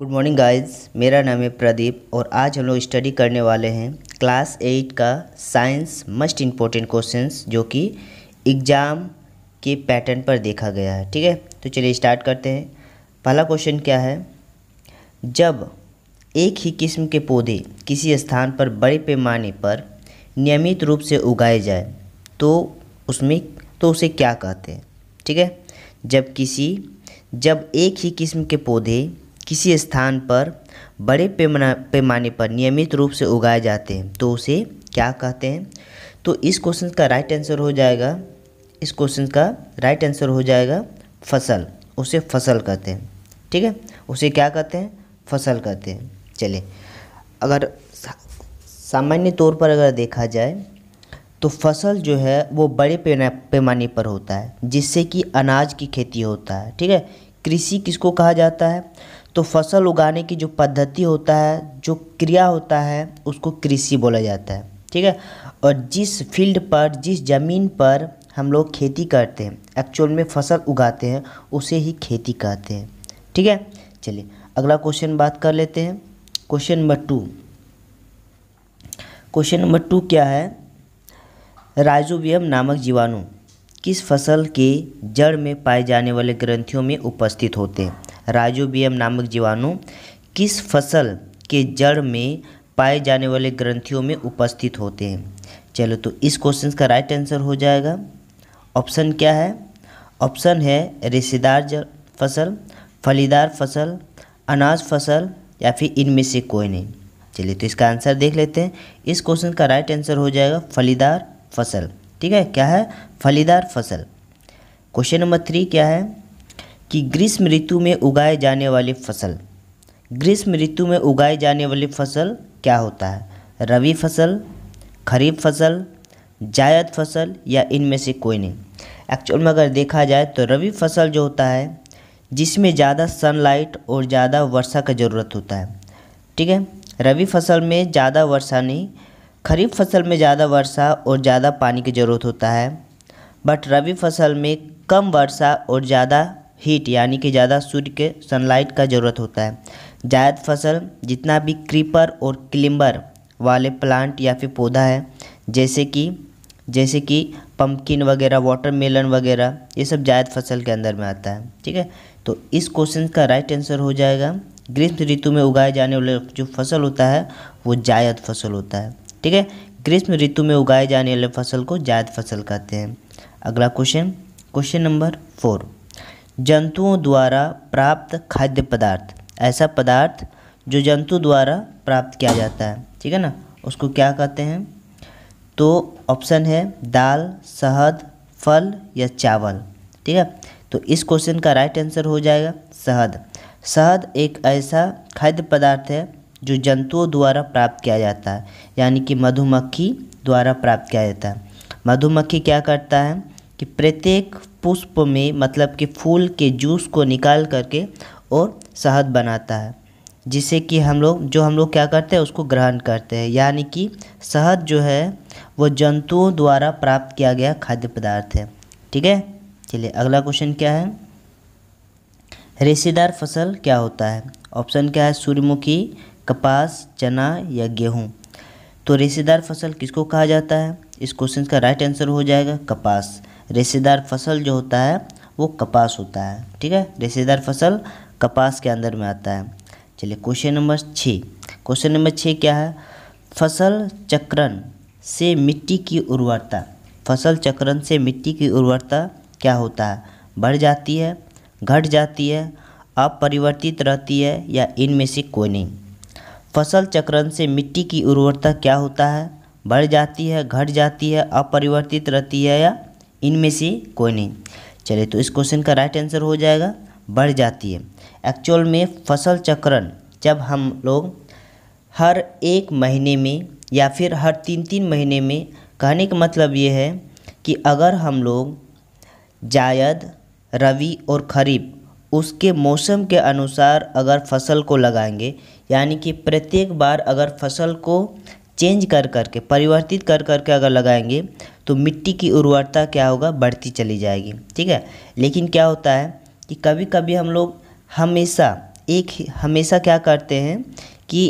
good morning guys मेरा नाम है प्रदीप और आज हम लोग स्टडी करने वाले हैं क्लास एट का साइंस मस्ट इम्पोर्टेंट क्वेश्चंस जो कि एग्ज़ाम के पैटर्न पर देखा गया है ठीक है तो चलिए स्टार्ट करते हैं पहला क्वेश्चन क्या है जब एक ही किस्म के पौधे किसी स्थान पर बड़े पैमाने पर नियमित रूप से उगाए जाए तो उसमें तो उसे क्या कहते हैं ठीक है जब किसी जब एक ही किस्म के पौधे किसी स्थान पर बड़े पैमाना पैमाने पर नियमित रूप से उगाए जाते हैं तो उसे क्या कहते हैं तो इस क्वेश्चन का राइट आंसर हो जाएगा इस क्वेश्चन का राइट आंसर हो जाएगा फसल उसे फसल कहते हैं ठीक है उसे क्या कहते हैं फसल कहते हैं चलिए अगर सामान्य तौर पर अगर देखा जाए तो फसल जो है वो बड़े पैमाने पर होता है जिससे कि अनाज की खेती होता है ठीक है कृषि किसको कहा जाता है तो फसल उगाने की जो पद्धति होता है जो क्रिया होता है उसको कृषि बोला जाता है ठीक है और जिस फील्ड पर जिस ज़मीन पर हम लोग खेती करते हैं एक्चुअल में फसल उगाते हैं उसे ही खेती कहते हैं ठीक है चलिए अगला क्वेश्चन बात कर लेते हैं question number two question number two क्या है राइजोबियम नामक जीवाणु किस फसल के जड़ में पाए जाने वाले ग्रंथियों में उपस्थित होते हैं राइजोबियम नामक जीवाणु किस फसल के जड़ में पाए जाने वाले ग्रंथियों में उपस्थित होते हैं चलो तो इस क्वेश्चन का राइट आंसर हो जाएगा ऑप्शन क्या है ऑप्शन है रेशेदार फसल फलीदार फसल अनाज फसल या फिर इनमें से कोई नहीं चलिए तो इसका आंसर देख लेते हैं इस क्वेश्चन का राइट आंसर हो जाएगा फलीदार फसल ठीक है क्या है फलीदार फसल क्वेश्चन नंबर थ्री क्या है कि ग्रीष्म ऋतु में उगाए जाने वाली फसल ग्रीष्म ऋतु में उगाए जाने वाली फसल क्या होता है रबी फसल खरीफ फसल जायद फसल या इनमें से कोई नहीं एक्चुअल में अगर देखा जाए तो रबी फसल जो होता है जिसमें ज़्यादा सनलाइट और ज़्यादा वर्षा का ज़रूरत होता है ठीक है रबी फसल में ज़्यादा वर्षा नहीं खरीफ फसल में ज़्यादा वर्षा और ज़्यादा पानी की ज़रूरत होता है बट रबी फसल में कम वर्षा और ज़्यादा हीट यानी कि ज़्यादा सूर्य के सनलाइट का ज़रूरत होता है जायद फसल जितना भी क्रीपर और क्लिम्बर वाले प्लांट या फिर पौधा है जैसे कि जैसे कि पम्पकिन वगैरह वाटरमेलन वगैरह ये सब जायद फसल के अंदर में आता है ठीक है तो इस क्वेश्चन का राइट आंसर हो जाएगा ग्रीष्म ऋतु में उगाए जाने वाले जो फसल होता है वो जायद फसल होता है ठीक है ग्रीष्म ऋतु में उगाए जाने वाले फसल को जायद फसल कहते हैं अगला क्वेश्चन क्वेश्चन नंबर फोर जंतुओं द्वारा प्राप्त खाद्य पदार्थ ऐसा पदार्थ जो जंतु द्वारा प्राप्त किया जाता है ठीक है ना उसको क्या कहते हैं तो ऑप्शन है दाल शहद फल या चावल ठीक है तो इस क्वेश्चन का राइट आंसर हो जाएगा शहद शहद एक ऐसा खाद्य पदार्थ है जो जंतुओं द्वारा प्राप्त किया जाता है यानी कि मधुमक्खी द्वारा प्राप्त किया जाता है मधुमक्खी क्या करता है कि प्रत्येक पुष्प में मतलब कि फूल के जूस को निकाल करके और शहद बनाता है जिसे कि हम लोग जो हम लोग क्या करते हैं उसको ग्रहण करते हैं यानी कि शहद जो है वो जंतुओं द्वारा प्राप्त किया गया खाद्य पदार्थ है ठीक है चलिए अगला क्वेश्चन क्या है रेशेदार फसल क्या होता है ऑप्शन क्या है सूर्यमुखी कपास चना या गेहूँ तो रेशेदार फसल किसको कहा जाता है इस क्वेश्चन का राइट आंसर हो जाएगा कपास रेशेदार फसल जो होता है वो कपास होता है ठीक है रेशेदार फसल कपास के अंदर में आता है चलिए क्वेश्चन नंबर छः क्वेश्चन नंबर छः क्या है फसल चक्रण से मिट्टी की उर्वरता फसल चक्रण से मिट्टी की उर्वरता क्या होता है बढ़ जाती है घट जाती है अपरिवर्तित रहती है या इनमें से कोई नहीं फसल चक्रण से मिट्टी की उर्वरता क्या होता है बढ़ जाती है घट जाती है अपरिवर्तित रहती है या इनमें से कोई नहीं चले तो इस क्वेश्चन का राइट आंसर हो जाएगा बढ़ जाती है एक्चुअल में फसल चक्रण जब हम लोग हर एक महीने में या फिर हर तीन तीन महीने में कहने का मतलब ये है कि अगर हम लोग जायद रवि और खरीफ उसके मौसम के अनुसार अगर फसल को लगाएंगे यानी कि प्रत्येक बार अगर फसल को चेंज कर करके परिवर्तित कर करके अगर लगाएंगे तो मिट्टी की उर्वरता क्या होगा बढ़ती चली जाएगी ठीक है लेकिन क्या होता है कि कभी कभी हम लोग हमेशा एक ही हमेशा क्या करते हैं कि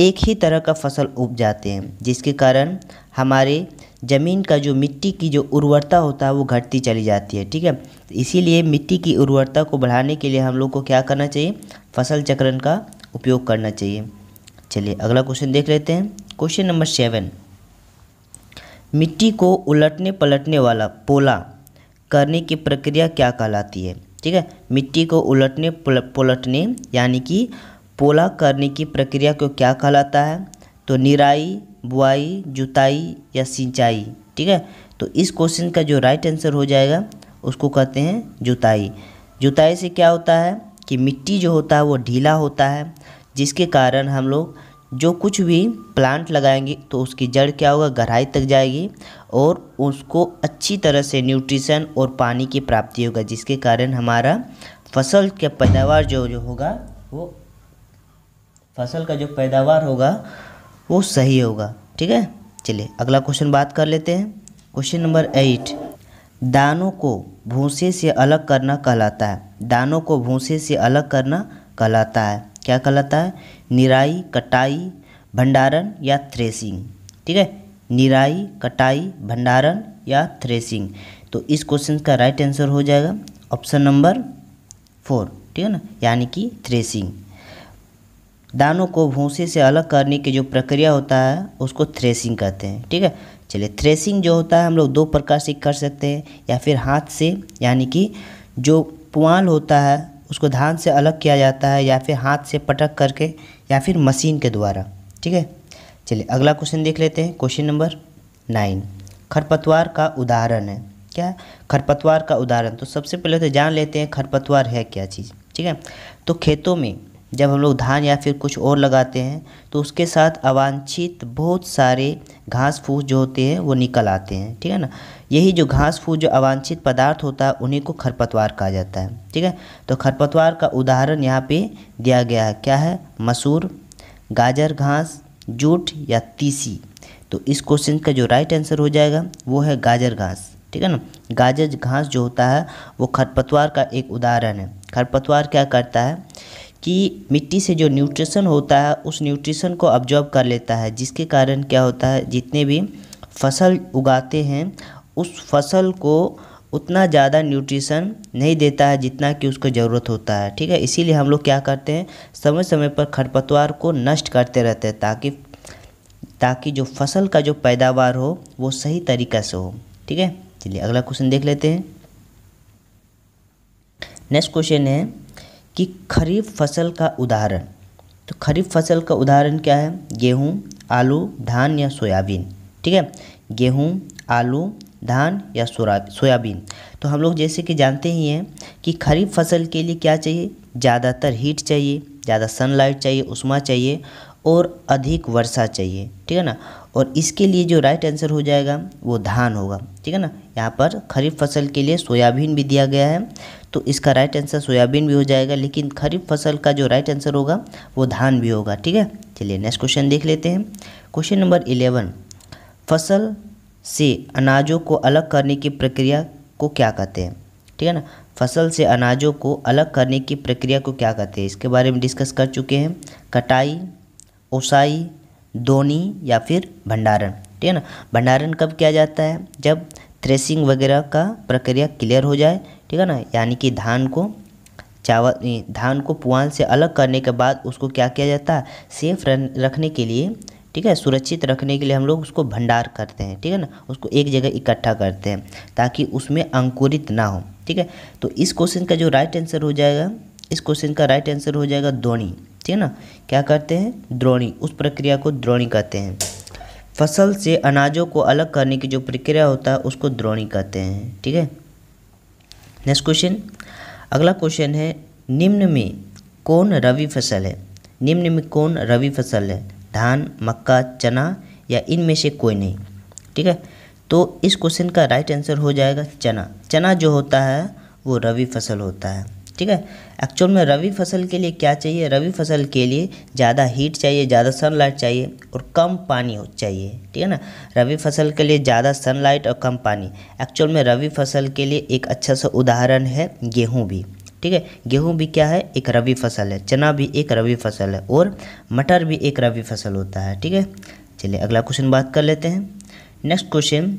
एक ही तरह का फसल उग जाते हैं जिसके कारण हमारे ज़मीन का जो मिट्टी की जो उर्वरता होता है वो घटती चली जाती है ठीक है इसीलिए मिट्टी की उर्वरता को बढ़ाने के लिए हम लोग को क्या करना चाहिए फसल चक्रण का उपयोग करना चाहिए चलिए अगला क्वेश्चन देख लेते हैं क्वेश्चन नंबर सेवन मिट्टी को उलटने पलटने वाला पोला करने की प्रक्रिया क्या कहलाती है ठीक है मिट्टी को उलटने पलटने यानी कि पोला करने की प्रक्रिया को क्या कहलाता है तो निराई बुआई जुताई या सिंचाई ठीक है तो इस क्वेश्चन का जो राइट आंसर हो जाएगा उसको कहते हैं जुताई जुताई से क्या होता है कि मिट्टी जो होता है वो ढीला होता है जिसके कारण हम लोग जो कुछ भी प्लांट लगाएंगे तो उसकी जड़ क्या होगा गहराई तक जाएगी और उसको अच्छी तरह से न्यूट्रिशन और पानी की प्राप्ति होगा जिसके कारण हमारा फसल का पैदावार जो जो होगा वो फसल का जो पैदावार होगा वो सही होगा ठीक है चलिए अगला क्वेश्चन बात कर लेते हैं क्वेश्चन नंबर एट दानों को भूसे से अलग करना कहलाता है दानों को भूसे से अलग करना कहलाता है क्या कहलाता है निराई कटाई भंडारण या थ्रेसिंग ठीक है निराई कटाई भंडारण या थ्रेसिंग तो इस क्वेश्चन का राइट आंसर हो जाएगा ऑप्शन नंबर फोर ठीक है ना यानी कि थ्रेसिंग दानों को भूसे से अलग करने की जो प्रक्रिया होता है उसको थ्रेसिंग कहते हैं ठीक है चलिए थ्रेसिंग जो होता है हम लोग दो प्रकार से कर सकते हैं या फिर हाथ से यानी कि जो पुआल होता है उसको धान से अलग किया जाता है या फिर हाथ से पटक करके या फिर मशीन के द्वारा ठीक है चलिए अगला क्वेश्चन देख लेते हैं क्वेश्चन नंबर नाइन खरपतवार का उदाहरण है क्या खरपतवार का उदाहरण तो सबसे पहले तो जान लेते हैं खरपतवार है क्या चीज़ ठीक है तो खेतों में जब हम लोग धान या फिर कुछ और लगाते हैं तो उसके साथ अवांछित बहुत सारे घास फूस जो होते हैं वो निकल आते हैं ठीक है ना यही जो घास फूस जो अवांछित पदार्थ होता है उन्हीं को खरपतवार कहा जाता है ठीक है तो खरपतवार का उदाहरण यहाँ पे दिया गया है क्या है मसूर गाजर घास जूट या तीसी तो इस क्वेश्चन का जो राइट आंसर हो जाएगा वो है गाजर घास ठीक है ना गाजर घास जो होता है वो खरपतवार का एक उदाहरण है खरपतवार क्या करता है कि मिट्टी से जो न्यूट्रिशन होता है उस न्यूट्रिशन को अब्जॉर्ब कर लेता है जिसके कारण क्या होता है जितने भी फसल उगाते हैं उस फसल को उतना ज़्यादा न्यूट्रिशन नहीं देता है जितना कि उसको ज़रूरत होता है ठीक है इसीलिए हम लोग क्या करते हैं समय समय पर खरपतवार को नष्ट करते रहते हैं ताकि ताकि जो फसल का जो पैदावार हो वो सही तरीक़ा से हो ठीक है चलिए अगला क्वेश्चन देख लेते हैं नेक्स्ट क्वेश्चन है कि खरीफ फसल का उदाहरण तो खरीफ फसल का उदाहरण क्या है गेहूँ आलू धान या सोयाबीन ठीक है गेहूँ आलू धान या सोयाबीन तो हम लोग जैसे कि जानते ही हैं कि खरीफ फसल के लिए क्या चाहिए ज़्यादातर हीट चाहिए ज़्यादा सनलाइट चाहिए उष्मा चाहिए और अधिक वर्षा चाहिए ठीक है ना और इसके लिए जो राइट आंसर हो जाएगा वो धान होगा ठीक है ना यहाँ पर खरीफ फसल के लिए सोयाबीन भी दिया गया है तो इसका राइट आंसर सोयाबीन भी हो जाएगा लेकिन खरीफ फसल का जो राइट आंसर होगा वो धान भी होगा ठीक है चलिए नेक्स्ट क्वेश्चन देख लेते हैं क्वेश्चन नंबर इलेवन फसल से अनाजों को अलग करने की प्रक्रिया को क्या कहते हैं ठीक है ना फसल से अनाजों को अलग करने की प्रक्रिया को क्या कहते हैं इसके बारे में डिस्कस कर चुके हैं कटाई ओसाई दोनी या फिर भंडारण ठीक है ना भंडारण कब किया जाता है जब थ्रेसिंग वगैरह का प्रक्रिया क्लियर हो जाए ठीक है ना यानी कि धान को चावल धान को पुआल से अलग करने के बाद उसको क्या किया जाता है सेफ रखने के लिए ठीक है सुरक्षित रखने के लिए हम लोग उसको भंडार करते हैं ठीक है ना उसको एक जगह इकट्ठा करते हैं ताकि उसमें अंकुरित ना हो ठीक है तो इस क्वेश्चन का जो राइट आंसर हो जाएगा इस क्वेश्चन का राइट आंसर हो जाएगा द्रोणी ठीक है ना क्या करते हैं द्रोणी उस प्रक्रिया को द्रोणी कहते हैं फसल से अनाजों को अलग करने की जो प्रक्रिया होता है उसको द्रोणी कहते हैं ठीक है नेक्स्ट क्वेश्चन अगला क्वेश्चन है निम्न में कौन रवि फसल है निम्न में कौन रवि फसल है धान मक्का चना या इनमें से कोई नहीं ठीक है तो इस क्वेश्चन का राइट आंसर हो जाएगा चना चना जो होता है वो रवि फसल होता है ठीक है एक्चुअल में रवि फसल के लिए क्या चाहिए रबी फसल के लिए ज़्यादा हीट चाहिए ज़्यादा सनलाइट चाहिए और कम पानी हो चाहिए ठीक है ना रबी फसल के लिए ज़्यादा सनलाइट और कम पानी एक्चुअल में रवि फसल के लिए एक अच्छा सा उदाहरण है गेहूँ भी ठीक है गेहूँ भी क्या है एक रबी फसल है चना भी एक रबी फसल है और मटर भी एक रबी फसल होता है ठीक है चलिए अगला क्वेश्चन बात कर लेते हैं नेक्स्ट क्वेश्चन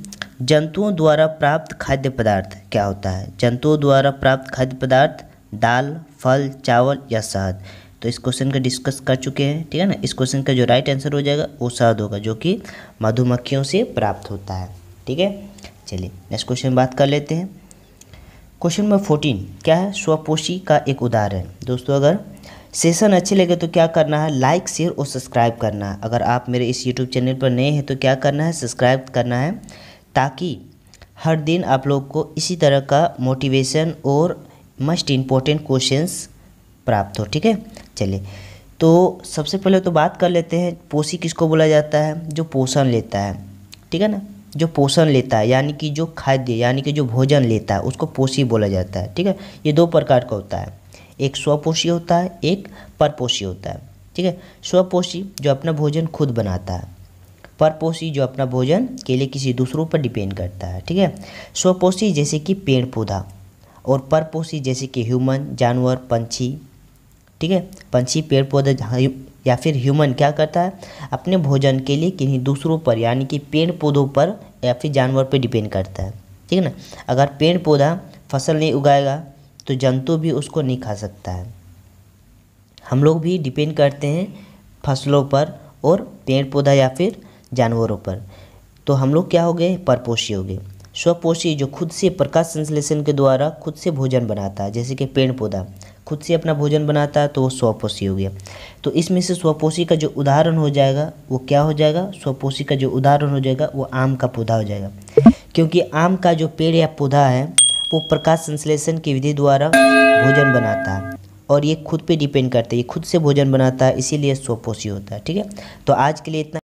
जंतुओं द्वारा प्राप्त खाद्य पदार्थ क्या होता है जंतुओं द्वारा प्राप्त खाद्य पदार्थ दाल फल चावल या शहद तो इस क्वेश्चन का डिस्कस कर चुके हैं ठीक है ना इस क्वेश्चन का जो राइट आंसर हो जाएगा वो शहद होगा जो कि मधुमक्खियों से प्राप्त होता है ठीक है चलिए नेक्स्ट क्वेश्चन बात कर लेते हैं क्वेश्चन नंबर फोर्टीन क्या है स्वपोषी का एक उदाहरण दोस्तों अगर सेशन अच्छे लगे तो क्या करना है लाइक शेयर और सब्सक्राइब करना है अगर आप मेरे इस यूट्यूब चैनल पर नए हैं तो क्या करना है सब्सक्राइब करना है ताकि हर दिन आप लोग को इसी तरह का मोटिवेशन और मस्ट इम्पोर्टेंट क्वेश्चंस प्राप्त हो ठीक है चलिए तो सबसे पहले तो बात कर लेते हैं पोषी किसको बोला जाता है जो पोषण लेता है ठीक है ना जो पोषण लेता है यानी कि जो खाद्य यानी कि जो भोजन लेता है उसको पोषी बोला जाता है ठीक है ये दो प्रकार का होता है एक स्वपोषी होता है एक परपोषी होता है ठीक है स्वपोषी जो अपना भोजन खुद बनाता है परपोषी जो अपना भोजन के लिए किसी दूसरों पर डिपेंड करता है ठीक है स्वपोषी जैसे कि पेड़ पौधा और परपोषी जैसे कि ह्यूमन जानवर पंछी ठीक है पंछी पेड़ पौधे हाँ, या फिर ह्यूमन क्या करता है अपने भोजन के लिए किन्हीं दूसरों पर यानी कि पेड़ पौधों पर या फिर जानवर पर डिपेंड करता है ठीक है ना अगर पेड़ पौधा फसल नहीं उगाएगा तो जंतु भी उसको नहीं खा सकता है हम लोग भी डिपेंड करते हैं फसलों पर और पेड़ पौधा या फिर जानवरों पर तो हम लोग क्या हो गए परपोषी हो गए स्वपोषी जो खुद से प्रकाश संश्लेषण के द्वारा खुद से भोजन बनाता है जैसे कि पेड़ पौधा खुद से अपना भोजन बनाता है तो वो स्वपोषी हो गया तो इसमें से स्वपोषी का जो उदाहरण हो जाएगा वो क्या हो जाएगा स्वपोषी का जो उदाहरण हो जाएगा वो आम का पौधा हो जाएगा क्योंकि आम का जो पेड़ या पौधा है वो प्रकाश संश्लेषण की विधि द्वारा भोजन बनाता है और ये खुद पे डिपेंड करता है ये खुद से भोजन बनाता है इसीलिए स्वपोषी होता है ठीक है तो आज के लिए इतना